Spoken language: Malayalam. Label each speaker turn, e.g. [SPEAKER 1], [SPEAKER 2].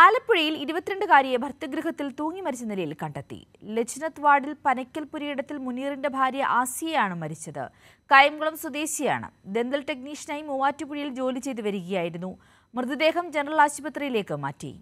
[SPEAKER 1] ആലപ്പുഴയിൽ ഇരുപത്തിരണ്ടുകാരിയെ ഭർത്തൃഗൃഹത്തിൽ തൂങ്ങി മരിച്ച നിലയിൽ കണ്ടെത്തി ലജ്നത്ത് വാർഡിൽ പനയ്ക്കൽ മുനീറിന്റെ ഭാര്യ ആസിയയാണ് മരിച്ചത് കായംകുളം സ്വദേശിയാണ് ദന്തൽ ടെക്നീഷ്യനായി മൂവാറ്റുപുഴയിൽ ജോലി ചെയ്തു വരികയായിരുന്നു മൃതദേഹം ജനറൽ ആശുപത്രിയിലേക്ക് മാറ്റി